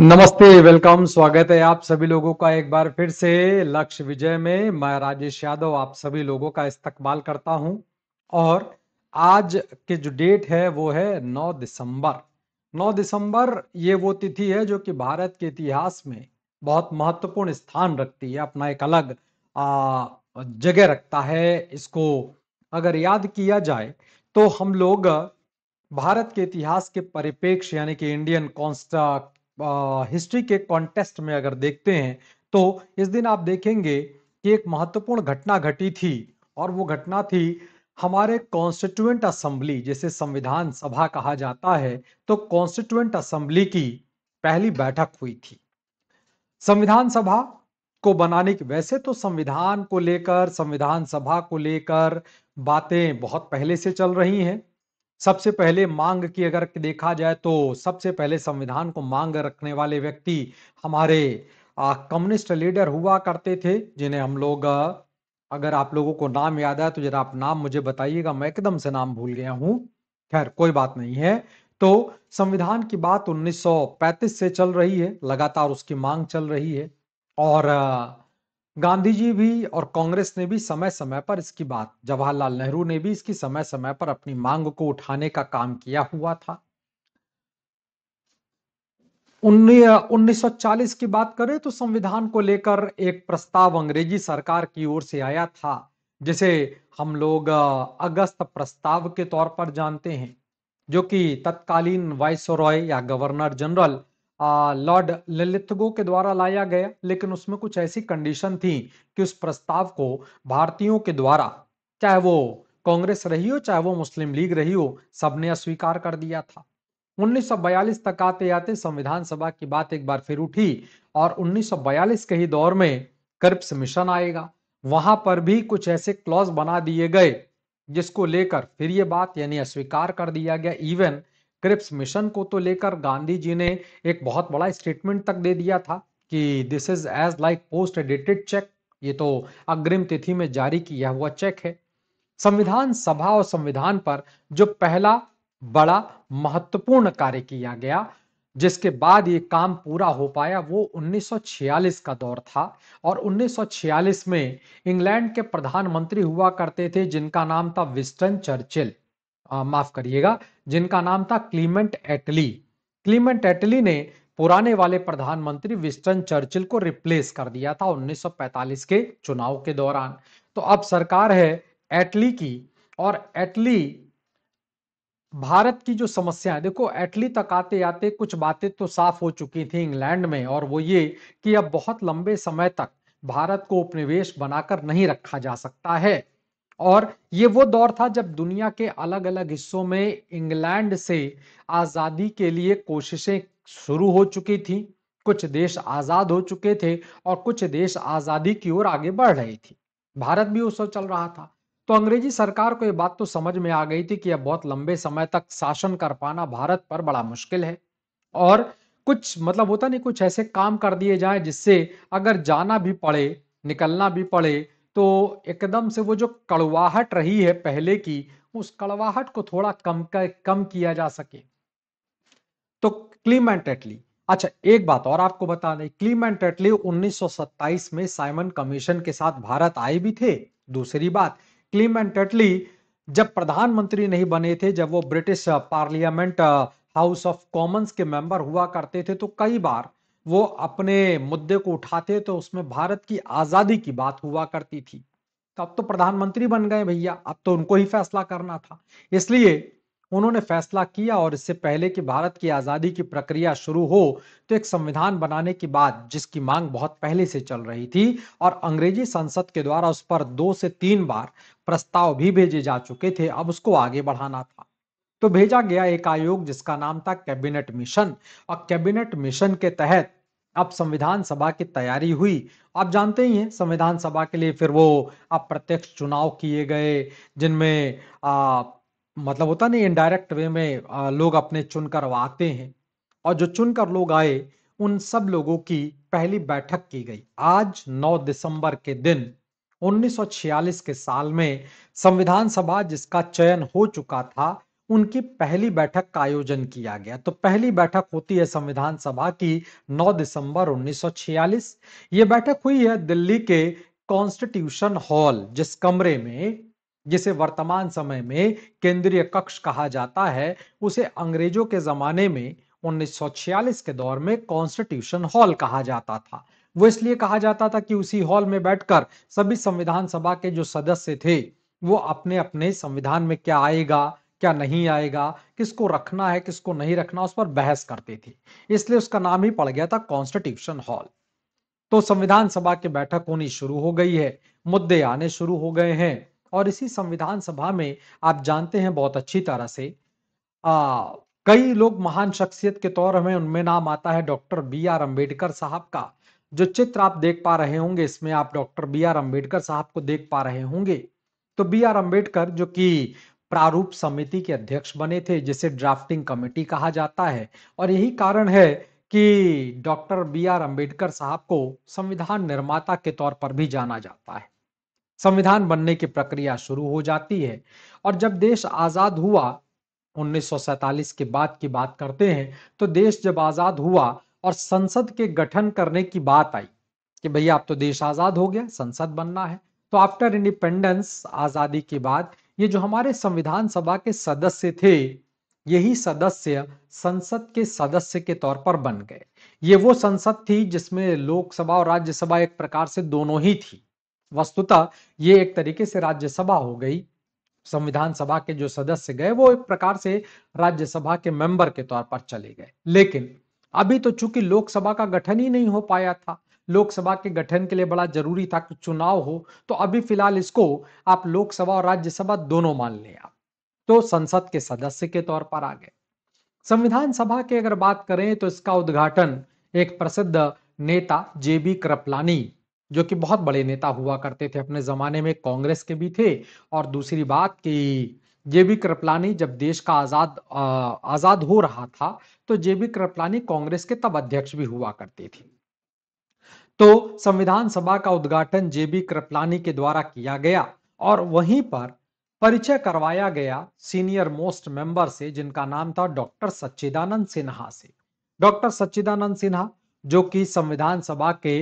नमस्ते वेलकम स्वागत है आप सभी लोगों का एक बार फिर से लक्ष्य विजय में मैं राजेश यादव आप सभी लोगों का इस्तकबाल करता हूं और आज के जो डेट है वो है 9 दिसंबर 9 दिसंबर ये वो तिथि है जो कि भारत के इतिहास में बहुत महत्वपूर्ण स्थान रखती है अपना एक अलग जगह रखता है इसको अगर याद किया जाए तो हम लोग भारत के इतिहास के परिपेक्ष यानी कि इंडियन कॉन्स्ट हिस्ट्री के कॉन्टेस्ट में अगर देखते हैं तो इस दिन आप देखेंगे कि एक महत्वपूर्ण घटना घटी थी और वो घटना थी हमारे कॉन्स्टिट्यूएंट असेंबली जिसे संविधान सभा कहा जाता है तो कॉन्स्टिट्यूएंट असेंबली की पहली बैठक हुई थी संविधान सभा को बनाने की वैसे तो संविधान को लेकर संविधान सभा को लेकर बातें बहुत पहले से चल रही हैं सबसे पहले मांग की अगर देखा जाए तो सबसे पहले संविधान को मांग रखने वाले व्यक्ति हमारे कम्युनिस्ट लीडर हुआ करते थे जिन्हें हम लोग अगर आप लोगों को नाम याद आए तो जरा आप नाम मुझे बताइएगा मैं एकदम से नाम भूल गया हूं खैर कोई बात नहीं है तो संविधान की बात 1935 से चल रही है लगातार उसकी मांग चल रही है और आ, गांधी जी भी और कांग्रेस ने भी समय समय पर इसकी बात जवाहरलाल नेहरू ने भी इसकी समय समय पर अपनी मांग को उठाने का काम किया हुआ था उन्नीस चालीस की बात करें तो संविधान को लेकर एक प्रस्ताव अंग्रेजी सरकार की ओर से आया था जिसे हम लोग अगस्त प्रस्ताव के तौर पर जानते हैं जो कि तत्कालीन वाइस रॉय या गवर्नर जनरल लॉर्ड ललितगो के द्वारा लाया गया लेकिन उसमें कुछ ऐसी कंडीशन थी कि उस प्रस्ताव को भारतीयों के द्वारा चाहे वो कांग्रेस रही हो चाहे वो मुस्लिम लीग रही हो सबने अस्वीकार कर दिया था 1942 तक आते आते संविधान सभा की बात एक बार फिर उठी और 1942 के ही दौर में कर्प्स मिशन आएगा वहां पर भी कुछ ऐसे क्लॉज बना दिए गए जिसको लेकर फिर ये बात यानी अस्वीकार कर दिया गया इवन क्रिप्स मिशन को तो लेकर गांधी जी ने एक बहुत बड़ा स्टेटमेंट तक दे दिया था कि this is as like post edited check ये तो अग्रिम तिथि में जारी किया हुआ चेक है संविधान सभा और संविधान पर जो पहला बड़ा महत्वपूर्ण कार्य किया गया जिसके बाद ये काम पूरा हो पाया वो 1946 का दौर था और 1946 में इंग्लैंड के प्रधानमंत्री हुआ करते थे जिनका नाम था विस्टन चर्चिल माफ करिएगा जिनका नाम था क्लीमेंट एटली क्लीमेंट एटली ने पुराने वाले प्रधानमंत्री विस्टन चर्चिल को रिप्लेस कर दिया था 1945 के चुनाव के दौरान तो अब सरकार है एटली की और एटली भारत की जो समस्या है देखो एटली तक आते आते कुछ बातें तो साफ हो चुकी थी इंग्लैंड में और वो ये कि अब बहुत लंबे समय तक भारत को उपनिवेश बनाकर नहीं रखा जा सकता है और ये वो दौर था जब दुनिया के अलग अलग हिस्सों में इंग्लैंड से आज़ादी के लिए कोशिशें शुरू हो चुकी थी कुछ देश आज़ाद हो चुके थे और कुछ देश आज़ादी की ओर आगे बढ़ रहे थे भारत भी उस चल रहा था तो अंग्रेजी सरकार को ये बात तो समझ में आ गई थी कि अब बहुत लंबे समय तक शासन कर पाना भारत पर बड़ा मुश्किल है और कुछ मतलब होता नहीं कुछ ऐसे काम कर दिए जाए जिससे अगर जाना भी पड़े निकलना भी पड़े तो एकदम से वो जो कड़वाहट रही है पहले की उस कड़वाहट को थोड़ा कम कर, कम किया जा सके तो क्लीमेंटेटली अच्छा एक बात और आपको बता दें क्लीमेंटेटली 1927 में साइमन कमीशन के साथ भारत आए भी थे दूसरी बात क्लीमेंटेटली जब प्रधानमंत्री नहीं बने थे जब वो British parliament House of Commons के मेंबर हुआ करते थे तो कई बार वो अपने मुद्दे को उठाते तो उसमें भारत की आजादी की बात हुआ करती थी तो अब तो प्रधानमंत्री बन गए भैया अब तो उनको ही फैसला करना था इसलिए उन्होंने फैसला किया और इससे पहले कि भारत की आजादी की प्रक्रिया शुरू हो तो एक संविधान बनाने की बात जिसकी मांग बहुत पहले से चल रही थी और अंग्रेजी संसद के द्वारा उस पर दो से तीन बार प्रस्ताव भी भेजे जा चुके थे अब उसको आगे बढ़ाना था तो भेजा गया एक आयोग जिसका नाम था कैबिनेट मिशन और कैबिनेट मिशन के तहत अब संविधान सभा की तैयारी हुई आप जानते ही हैं संविधान सभा के लिए फिर वो अप्रत्यक्ष चुनाव किए गए जिनमें मतलब होता नहीं इनडायरेक्ट वे में आ, लोग अपने चुनकर आते हैं और जो चुनकर लोग आए उन सब लोगों की पहली बैठक की गई आज 9 दिसंबर के दिन 1946 के साल में संविधान सभा जिसका चयन हो चुका था उनकी पहली बैठक का आयोजन किया गया तो पहली बैठक होती है संविधान सभा की 9 दिसंबर 1946 ये बैठक हुई है दिल्ली के कॉन्स्टिट्यूशन हॉल जिस कमरे में जिसे वर्तमान समय में केंद्रीय कक्ष कहा जाता है उसे अंग्रेजों के जमाने में 1946 के दौर में कॉन्स्टिट्यूशन हॉल कहा जाता था वो इसलिए कहा जाता था कि उसी हॉल में बैठकर सभी संविधान सभा के जो सदस्य थे वो अपने अपने संविधान में क्या आएगा क्या नहीं आएगा किसको रखना है किसको नहीं रखना उस पर बहस करते थे इसलिए उसका नाम ही पड़ गया था कॉन्स्टिट्यूशन हॉल तो संविधान सभा की बैठक होनी शुरू हो गई है मुद्दे आने शुरू हो गए हैं और इसी संविधान सभा में आप जानते हैं बहुत अच्छी तरह से आ, कई लोग महान शख्सियत के तौर में उनमें नाम आता है डॉक्टर बी आर अम्बेडकर साहब का जो चित्र आप देख पा रहे होंगे इसमें आप डॉक्टर बी आर अम्बेडकर साहब को देख पा रहे होंगे तो बी आर अम्बेडकर जो कि प्रारूप समिति के अध्यक्ष बने थे जिसे ड्राफ्टिंग कमेटी कहा जाता है और यही कारण है कि डॉक्टर बी आर अम्बेडकर साहब को संविधान निर्माता के तौर पर भी जाना जाता है संविधान बनने की प्रक्रिया शुरू हो जाती है और जब देश आजाद हुआ उन्नीस के बाद की बात करते हैं तो देश जब आजाद हुआ और संसद के गठन करने की बात आई कि भैया आप तो देश आजाद हो गया संसद बनना है तो आफ्टर इंडिपेंडेंस आजादी के बाद ये जो हमारे संविधान सभा के सदस्य थे यही सदस्य संसद के सदस्य के तौर पर बन गए ये वो संसद थी जिसमें लोकसभा और राज्यसभा एक प्रकार से दोनों ही थी वस्तुतः ये एक तरीके से राज्यसभा हो गई संविधान सभा के जो सदस्य गए वो एक प्रकार से राज्यसभा के मेंबर के तौर पर चले गए लेकिन अभी तो चूंकि लोकसभा का गठन ही नहीं हो पाया था लोकसभा के गठन के लिए बड़ा जरूरी था कि चुनाव हो तो अभी फिलहाल इसको आप लोकसभा और राज्यसभा दोनों मान लें आप तो संसद के सदस्य के तौर पर आ गए संविधान सभा की अगर बात करें तो इसका उद्घाटन एक प्रसिद्ध नेता जेबी कृपलानी जो कि बहुत बड़े नेता हुआ करते थे अपने जमाने में कांग्रेस के भी थे और दूसरी बात की जेबी कृपलानी जब देश का आजाद आजाद हो रहा था तो जेबी कृपलानी कांग्रेस के तब अध्यक्ष भी हुआ करते थे तो संविधान सभा का उद्घाटन जेबी कृपलानी के द्वारा किया गया और वहीं पर परिचय करवाया गया सीनियर मोस्ट मेंबर से जिनका नाम था डॉक्टर सच्चिदानंद सिन्हा से डॉक्टर सच्चिदानंद सिन्हा जो कि संविधान सभा के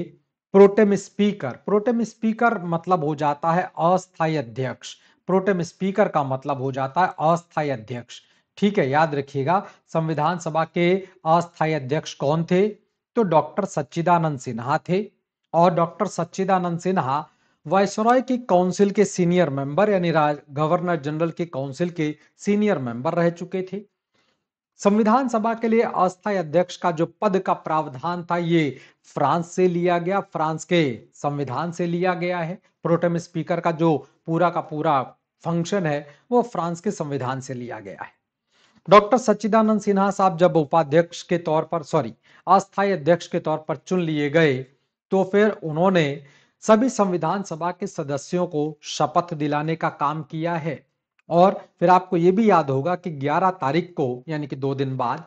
प्रोटेम स्पीकर प्रोटेम स्पीकर मतलब हो जाता है अस्थायी अध्यक्ष प्रोटेम स्पीकर का मतलब हो जाता है अस्थायी अध्यक्ष ठीक है याद रखिएगा संविधान सभा के अस्थायी अध्यक्ष कौन थे तो डॉक्टर सच्चिदानंद सिन्हा थे और डॉक्टर सच्चिदानंद सिन्हा वायसराय की काउंसिल के सीनियर मेंबर यानी गवर्नर जनरल की काउंसिल के सीनियर मेंबर रह चुके थे संविधान सभा के लिए अस्थायी अध्यक्ष का जो पद का प्रावधान था ये फ्रांस से लिया गया फ्रांस के संविधान से लिया गया है प्रोटेम स्पीकर का जो पूरा का पूरा फंक्शन है वो फ्रांस के संविधान से लिया गया है डॉक्टर सच्चिदानंद सिन्हा साहब जब उपाध्यक्ष के तौर पर सॉरी अस्थायी अध्यक्ष के तौर पर चुन लिए गए तो फिर उन्होंने सभी संविधान सभा के सदस्यों को शपथ दिलाने का काम किया है और फिर आपको यह भी याद होगा कि 11 तारीख को यानी कि दो दिन बाद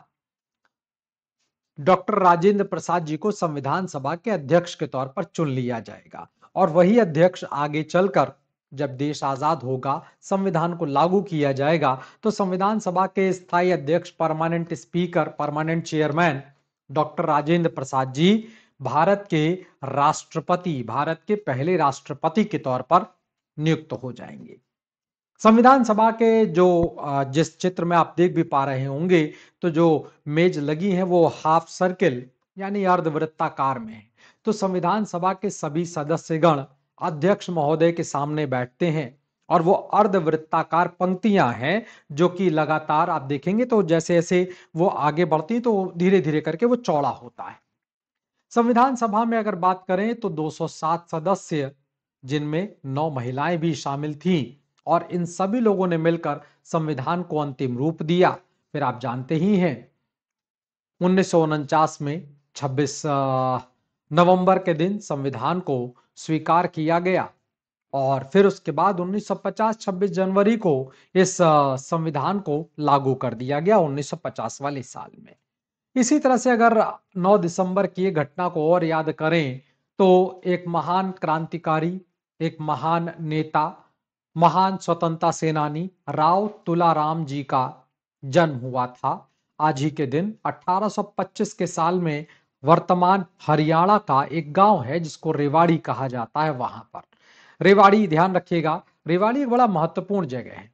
डॉक्टर राजेंद्र प्रसाद जी को संविधान सभा के अध्यक्ष के तौर पर चुन लिया जाएगा और वही अध्यक्ष आगे चलकर जब देश आजाद होगा संविधान को लागू किया जाएगा तो संविधान सभा के स्थायी अध्यक्ष permanent speaker permanent chairman doctor Rajendra Prasad ji Bharat के राष्ट्रपति भारत के पहले राष्ट्रपति के तौर पर नियुक्त हो जाएंगे संविधान सभा के जो जिस चित्र में आप देख भी पा रहे होंगे तो जो मेज लगी है वो हाफ सर्किल यानी अर्धवृत्ताकार में है तो संविधान सभा के सभी सदस्यगण अध्यक्ष महोदय के सामने बैठते हैं और वो अर्धवृत्ताकार पंक्तियां हैं जो कि लगातार आप देखेंगे तो जैसे जैसे वो आगे बढ़ती तो धीरे धीरे करके वो चौड़ा होता है संविधान सभा में अगर बात करें तो 207 सदस्य जिनमें नौ महिलाएं भी शामिल थीं और इन सभी लोगों ने मिलकर संविधान को अंतिम रूप दिया फिर आप जानते ही हैं उन्नीस में छब्बीस नवंबर के दिन संविधान को स्वीकार किया गया और फिर उसके बाद 1950-26 जनवरी को इस संविधान को लागू कर दिया गया 1950 वाले साल में इसी तरह से अगर 9 दिसंबर की घटना को और याद करें तो एक महान क्रांतिकारी एक महान नेता महान स्वतंत्रता सेनानी राव तुलाराम जी का जन्म हुआ था आज ही के दिन 1825 के साल में वर्तमान हरियाणा का एक गांव है जिसको रेवाड़ी कहा जाता है वहां पर रेवाड़ी ध्यान रखिएगा रेवाड़ी एक बड़ा महत्वपूर्ण जगह है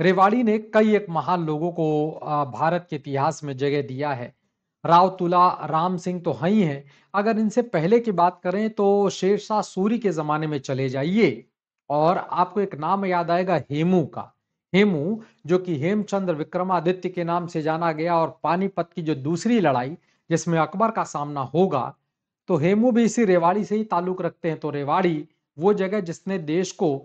रेवाड़ी ने कई एक महान लोगों को भारत के इतिहास में जगह दिया है राव तुला राम सिंह तो है ही है अगर इनसे पहले की बात करें तो शेरशाह सूरी के जमाने में चले जाइए और आपको एक नाम याद आएगा हेमू का हेमू जो कि हेमचंद्र विक्रमादित्य के नाम से जाना गया और पानीपत की जो दूसरी लड़ाई जिसमें अकबर का सामना होगा तो हेमू भी इसी रेवाड़ी से ही ताल्लुक रखते हैं तो रेवाड़ी वो जगह जिसने देश को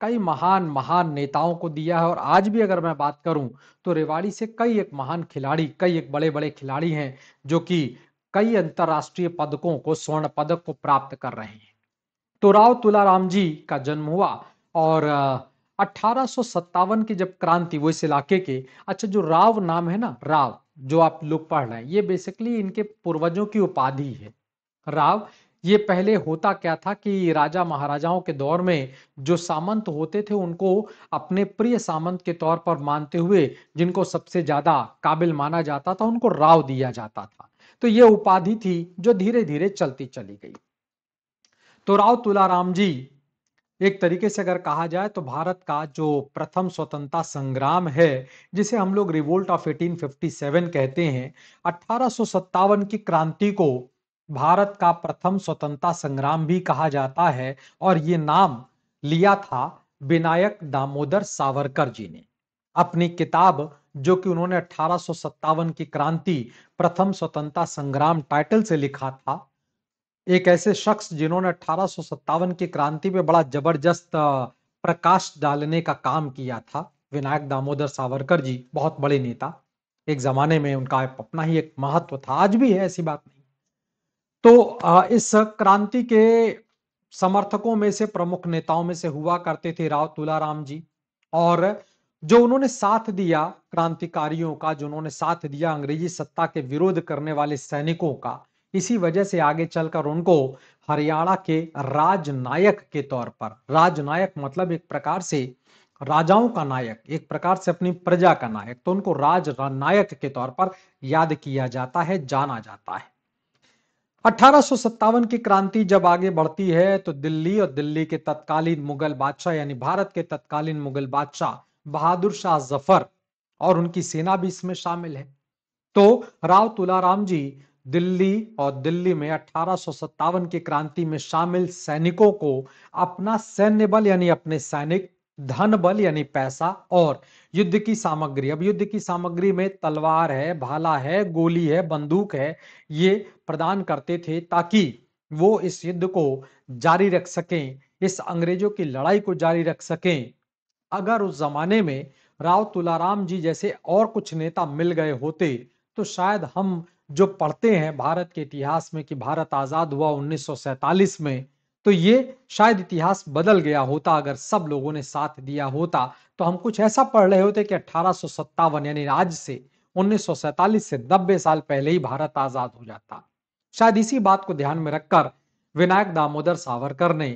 कई महान महान नेताओं को दिया है और आज भी अगर मैं बात करूं तो रेवाड़ी से कई एक महान खिलाड़ी कई एक बड़े बड़े खिलाड़ी हैं जो कि कई अंतर्राष्ट्रीय पदकों को स्वर्ण पदक को प्राप्त कर रहे हैं तो राव तुलाराम जी का जन्म हुआ और अठारह की जब क्रांति वो इस इलाके के अच्छा जो राव नाम है ना राव जो आप लोग पढ़ रहे हैं ये बेसिकली इनके पूर्वजों की उपाधि है राव ये पहले होता क्या था कि राजा महाराजाओं के दौर में जो सामंत होते थे उनको अपने प्रिय सामंत के तौर पर मानते हुए जिनको सबसे ज्यादा काबिल माना जाता था उनको राव दिया जाता था तो ये उपाधि थी जो धीरे धीरे चलती चली गई तो राव तुलाराम जी एक तरीके से अगर कहा जाए तो भारत का जो प्रथम स्वतंत्रता संग्राम है जिसे हम लोग रिवोल्ट ऑफ 1857 कहते हैं अठारह की क्रांति को भारत का प्रथम स्वतंत्रता संग्राम भी कहा जाता है और ये नाम लिया था विनायक दामोदर सावरकर जी ने अपनी किताब जो कि उन्होंने अठारह की क्रांति प्रथम स्वतंत्रता संग्राम टाइटल से लिखा था एक ऐसे शख्स जिन्होंने अठारह की क्रांति में बड़ा जबरदस्त प्रकाश डालने का काम किया था विनायक दामोदर सावरकर जी बहुत बड़े नेता एक जमाने में उनका अपना ही एक महत्व था आज भी है ऐसी बात नहीं तो इस क्रांति के समर्थकों में से प्रमुख नेताओं में से हुआ करते थे राव तुलाराम जी और जो उन्होंने साथ दिया क्रांतिकारियों का जो उन्होंने साथ दिया अंग्रेजी सत्ता के विरोध करने वाले सैनिकों का इसी वजह से आगे चलकर उनको हरियाणा के राजनायक के तौर पर राजनायक मतलब एक प्रकार से राजाओं का नायक एक प्रकार से अपनी प्रजा का नायक तो उनको राजनायक के तौर पर याद किया जाता है जाना जाता है अठारह की क्रांति जब आगे बढ़ती है तो दिल्ली और दिल्ली के तत्कालीन मुगल बादशाह यानी भारत के तत्कालीन मुगल बादशाह बहादुर शाह जफर और उनकी सेना भी इसमें शामिल है तो राव तुलाराम जी दिल्ली और दिल्ली में अठारह की क्रांति में शामिल सैनिकों को अपना सैन्य बल यानी अपने सैनिक धन बल यानी पैसा और युद्ध की सामग्री अब युद्ध की सामग्री में तलवार है भाला है गोली है बंदूक है ये प्रदान करते थे ताकि वो इस युद्ध को जारी रख सकें इस अंग्रेजों की लड़ाई को जारी रख सकें अगर उस जमाने में राव तुलाराम जी जैसे और कुछ नेता मिल गए होते तो शायद हम जो पढ़ते हैं भारत के इतिहास में कि भारत आज़ाद हुआ 1947 में तो ये शायद इतिहास बदल गया होता अगर सब लोगों ने साथ दिया होता तो हम कुछ ऐसा पढ़ रहे होते कि अठारह यानी आज से 1947 से नब्बे साल पहले ही भारत आज़ाद हो जाता शायद इसी बात को ध्यान में रखकर विनायक दामोदर सावरकर ने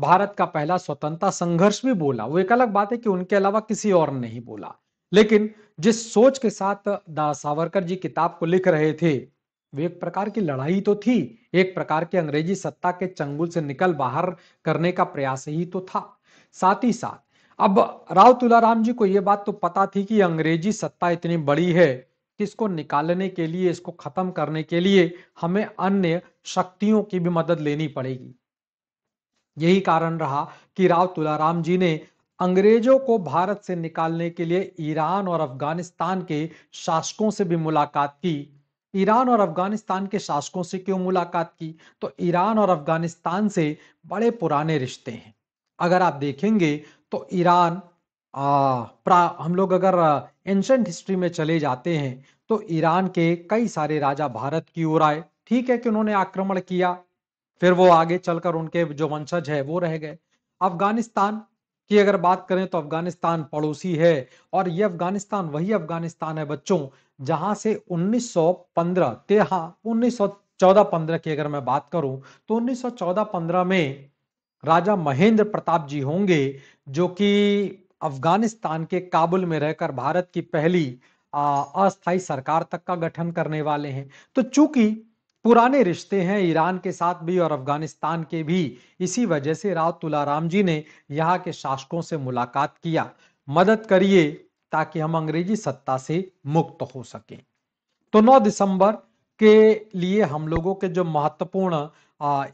भारत का पहला स्वतंत्रता संघर्ष भी बोला वो एक अलग बात है कि उनके अलावा किसी और ने नहीं बोला लेकिन जिस सोच के साथ सावरकर जी किताब को लिख रहे थे वे एक प्रकार की लड़ाई तो थी एक प्रकार के अंग्रेजी सत्ता के चंगुल से निकल बाहर करने का प्रयास ही तो था साथ ही साथ अब राव तुलाराम जी को यह बात तो पता थी कि अंग्रेजी सत्ता इतनी बड़ी है कि इसको निकालने के लिए इसको खत्म करने के लिए हमें अन्य शक्तियों की भी मदद लेनी पड़ेगी यही कारण रहा कि राव तुलाराम जी ने अंग्रेजों को भारत से निकालने के लिए ईरान और अफगानिस्तान के शासकों से भी मुलाकात की ईरान और अफगानिस्तान के शासकों से क्यों मुलाकात की तो ईरान और अफगानिस्तान से बड़े पुराने रिश्ते हैं अगर आप देखेंगे तो ईरान हम लोग अगर एंशंट हिस्ट्री में चले जाते हैं तो ईरान के कई सारे राजा भारत की ओर आए ठीक है कि उन्होंने आक्रमण किया फिर वो आगे चलकर उनके जो वंशज है वो रह गए अफगानिस्तान की अगर बात करें तो अफगानिस्तान पड़ोसी है और ये अफगानिस्तान वही अफगानिस्तान है बच्चों जहां से 1915 हाँ, सौ चौदह पंद्रह की अगर मैं बात करूं तो 1914-15 में राजा महेंद्र प्रताप जी होंगे जो कि अफगानिस्तान के काबुल में रहकर भारत की पहली अस्थाई सरकार तक का गठन करने वाले हैं तो चूंकि पुराने रिश्ते हैं ईरान के साथ भी और अफगानिस्तान के भी इसी वजह से राव तुलाराम जी ने यहाँ के शासकों से मुलाकात किया मदद करिए ताकि हम अंग्रेजी सत्ता से मुक्त हो सके तो 9 दिसंबर के लिए हम लोगों के जो महत्वपूर्ण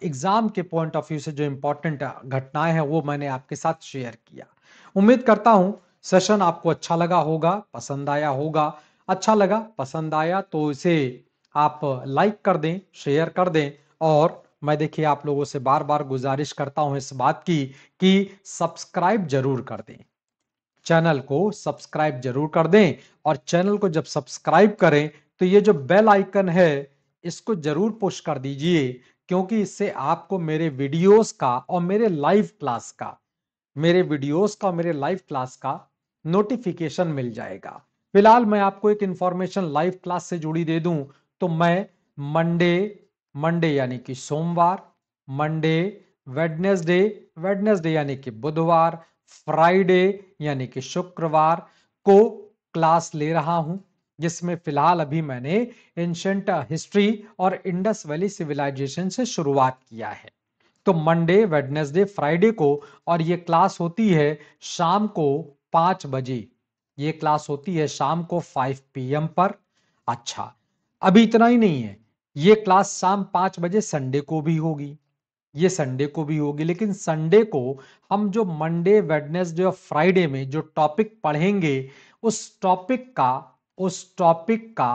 एग्जाम के पॉइंट ऑफ व्यू से जो इंपॉर्टेंट घटनाएं हैं वो मैंने आपके साथ शेयर किया उम्मीद करता हूं सेशन आपको अच्छा लगा होगा पसंद आया होगा अच्छा लगा पसंद आया तो इसे आप लाइक कर दें शेयर कर दें और मैं देखिए आप लोगों से बार बार गुजारिश करता हूं इस बात की कि सब्सक्राइब जरूर कर दें चैनल को सब्सक्राइब जरूर कर दें और चैनल को जब सब्सक्राइब करें तो ये जो बेल आइकन है इसको जरूर पुश कर दीजिए क्योंकि इससे आपको मेरे वीडियोस का और मेरे लाइव क्लास का मेरे वीडियोस का और मेरे लाइव क्लास का नोटिफिकेशन मिल जाएगा फिलहाल मैं आपको एक इंफॉर्मेशन लाइव क्लास से जुड़ी दे दूं तो मैं मंडे मंडे यानी कि सोमवार मंडे वेडनेसडे वेडनेसडे यानी कि बुधवार फ्राइडे यानी कि शुक्रवार को क्लास ले रहा हूं जिसमें फिलहाल अभी मैंने एंशंट हिस्ट्री और इंडस वैली सिविलाइजेशन से शुरुआत किया है तो मंडे वेडनेसडे फ्राइडे को और ये क्लास होती है शाम को पांच बजे ये क्लास होती है शाम को फाइव पीएम पर अच्छा अभी इतना ही नहीं है ये क्लास शाम पांच बजे संडे को भी होगी ये संडे को भी होगी लेकिन संडे को हम जो मंडे वेडनेसडे और फ्राइडे में जो टॉपिक पढ़ेंगे उस टॉपिक का उस टॉपिक का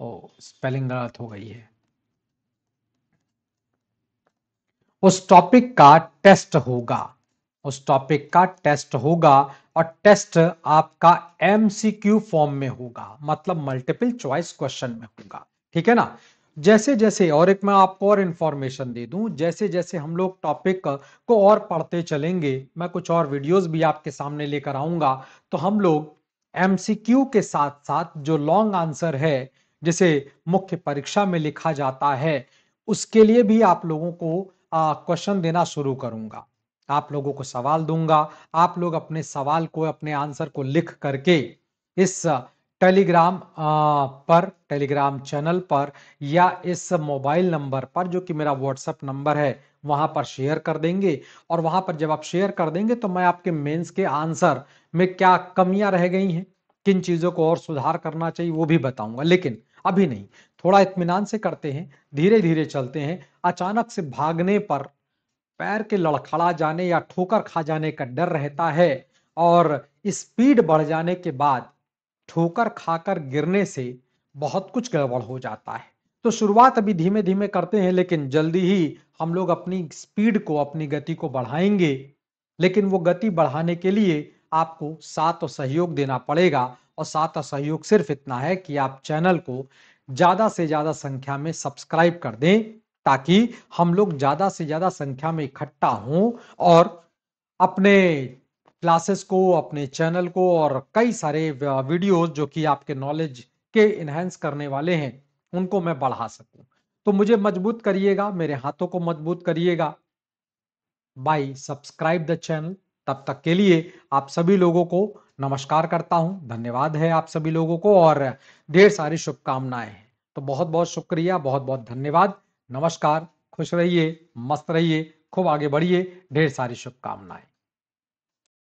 ओ स्पेलिंग गलत हो गई है उस टॉपिक का टेस्ट होगा उस टॉपिक का टेस्ट होगा और टेस्ट आपका एमसीक्यू फॉर्म में होगा मतलब मल्टीपल चॉइस क्वेश्चन में होगा ठीक है ना जैसे जैसे और एक मैं आपको और इन्फॉर्मेशन दे दूं जैसे जैसे हम लोग टॉपिक को और पढ़ते चलेंगे मैं कुछ और वीडियोस भी आपके सामने लेकर आऊंगा तो हम लोग एमसीक्यू के साथ साथ जो लॉन्ग आंसर है जिसे मुख्य परीक्षा में लिखा जाता है उसके लिए भी आप लोगों को क्वेश्चन देना शुरू करूंगा आप लोगों को सवाल दूंगा आप लोग अपने सवाल को अपने आंसर को लिख करके इस टेलीग्राम पर टेलीग्राम चैनल पर या इस मोबाइल नंबर पर जो कि मेरा व्हाट्सएप नंबर है वहां पर शेयर कर देंगे और वहां पर जब आप शेयर कर देंगे तो मैं आपके मेंस के आंसर में क्या कमियां रह गई हैं किन चीज़ों को और सुधार करना चाहिए वो भी बताऊंगा लेकिन अभी नहीं थोड़ा इतमान से करते हैं धीरे धीरे चलते हैं अचानक से भागने पर पैर के लड़खड़ा जाने या ठोकर खा जाने का डर रहता है और स्पीड बढ़ जाने के बाद ठोकर खाकर गिरने से बहुत कुछ गड़बड़ हो जाता है तो शुरुआत अभी धीमे धीमे करते हैं लेकिन जल्दी ही हम लोग अपनी स्पीड को अपनी गति को बढ़ाएंगे लेकिन वो गति बढ़ाने के लिए आपको साथ और सहयोग देना पड़ेगा और साथ और सहयोग सिर्फ इतना है कि आप चैनल को ज़्यादा से ज़्यादा संख्या में सब्सक्राइब कर दें ताकि हम लोग ज्यादा से ज्यादा संख्या में इकट्ठा हों और अपने क्लासेस को अपने चैनल को और कई सारे वीडियोस जो कि आपके नॉलेज के इन्हेंस करने वाले हैं उनको मैं बढ़ा सकूं तो मुझे मजबूत करिएगा मेरे हाथों को मजबूत करिएगा बाई सब्सक्राइब द चैनल तब तक के लिए आप सभी लोगों को नमस्कार करता हूं धन्यवाद है आप सभी लोगों को और ढेर सारी शुभकामनाएं हैं तो बहुत बहुत शुक्रिया बहुत बहुत धन्यवाद नमस्कार खुश रहिए मस्त रहिए खूब आगे बढ़िए ढेर सारी शुभकामनाएं